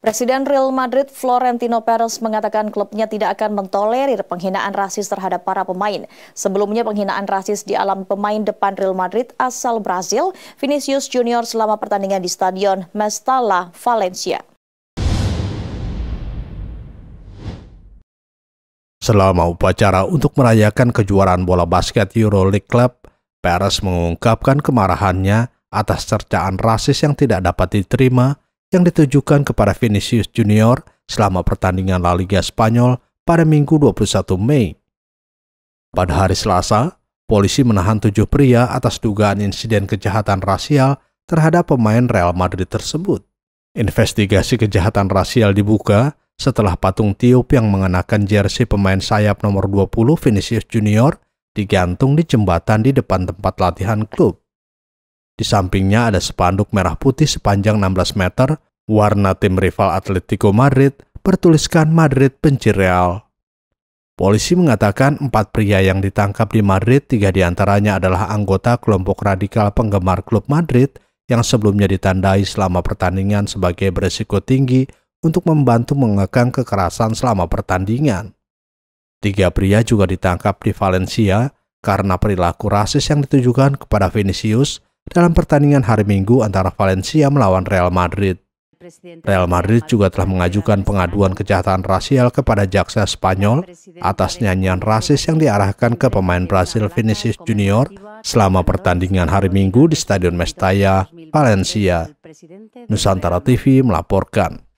Presiden Real Madrid Florentino Perez mengatakan klubnya tidak akan mentolerir penghinaan rasis terhadap para pemain. Sebelumnya penghinaan rasis di alam pemain depan Real Madrid asal Brazil, Vinicius Junior selama pertandingan di Stadion Mestalla, Valencia. Selama upacara untuk merayakan kejuaraan bola basket EuroLeague Club, Perez mengungkapkan kemarahannya atas cercaan rasis yang tidak dapat diterima yang ditujukan kepada Vinicius Junior selama pertandingan La Liga Spanyol pada Minggu 21 Mei. Pada hari Selasa, polisi menahan tujuh pria atas dugaan insiden kejahatan rasial terhadap pemain Real Madrid tersebut. Investigasi kejahatan rasial dibuka setelah patung tiup yang mengenakan jersey pemain sayap nomor 20 Vinicius Junior digantung di jembatan di depan tempat latihan klub. Di sampingnya ada sepanduk merah putih sepanjang 16 meter, warna tim rival Atletico Madrid bertuliskan Madrid benci Real. Polisi mengatakan empat pria yang ditangkap di Madrid, tiga diantaranya adalah anggota kelompok radikal penggemar klub Madrid yang sebelumnya ditandai selama pertandingan sebagai berisiko tinggi untuk membantu mengekang kekerasan selama pertandingan. Tiga pria juga ditangkap di Valencia karena perilaku rasis yang ditujukan kepada Vinicius dalam pertandingan hari Minggu antara Valencia melawan Real Madrid. Real Madrid juga telah mengajukan pengaduan kejahatan rasial kepada jaksa Spanyol atas nyanyian rasis yang diarahkan ke pemain Brasil Vinicius Junior selama pertandingan hari Minggu di Stadion Mestaya, Valencia. Nusantara TV melaporkan.